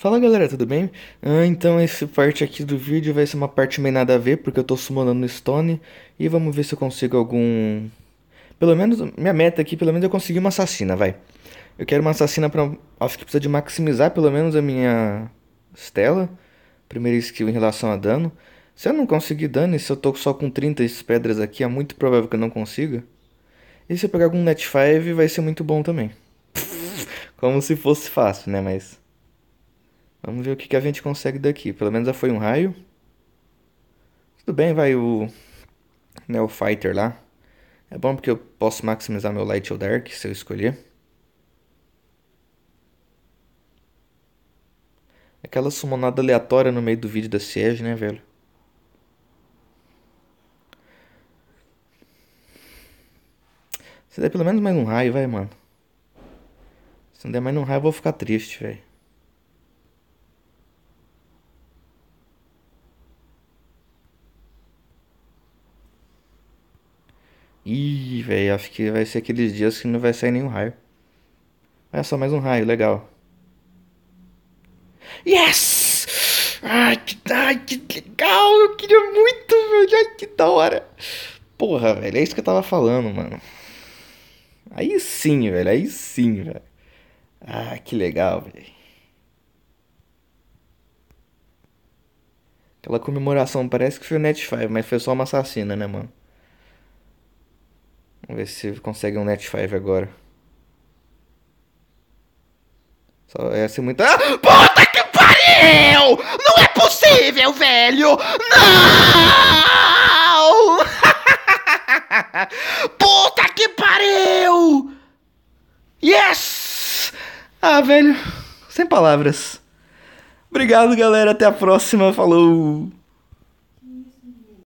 Fala galera, tudo bem? Ah, então essa parte aqui do vídeo vai ser uma parte meio nada a ver, porque eu tô no Stone, e vamos ver se eu consigo algum... Pelo menos, minha meta aqui, pelo menos eu consegui uma assassina, vai. Eu quero uma assassina pra... Acho que precisa de maximizar pelo menos a minha estela, primeira skill em relação a dano. Se eu não conseguir dano, e se eu tô só com 30 pedras aqui, é muito provável que eu não consiga. E se eu pegar algum net 5, vai ser muito bom também. Como se fosse fácil, né, mas... Vamos ver o que, que a gente consegue daqui. Pelo menos já foi um raio. Tudo bem, vai o Neo Fighter lá. É bom porque eu posso maximizar meu Light ou Dark se eu escolher. Aquela sumonada aleatória no meio do vídeo da Siege, né, velho? Se der pelo menos mais um raio, vai, mano. Se não der mais um raio, eu vou ficar triste, velho. Ih, velho, acho que vai ser aqueles dias que não vai sair nenhum raio. É só mais um raio, legal. Yes! Ai, que, ai, que legal! Eu queria muito, velho! Ai, que da hora! Porra, velho, é isso que eu tava falando, mano. Aí sim, velho, aí sim, velho. Ah, que legal, velho. Aquela comemoração parece que foi o Net 5, mas foi só uma assassina, né, mano? ver se consegue um net 5 agora. Só é ia assim ser muito. Ah, puta que pariu! Não é possível, velho! Não! puta que pariu! Yes! Ah, velho, sem palavras. Obrigado, galera. Até a próxima. Falou!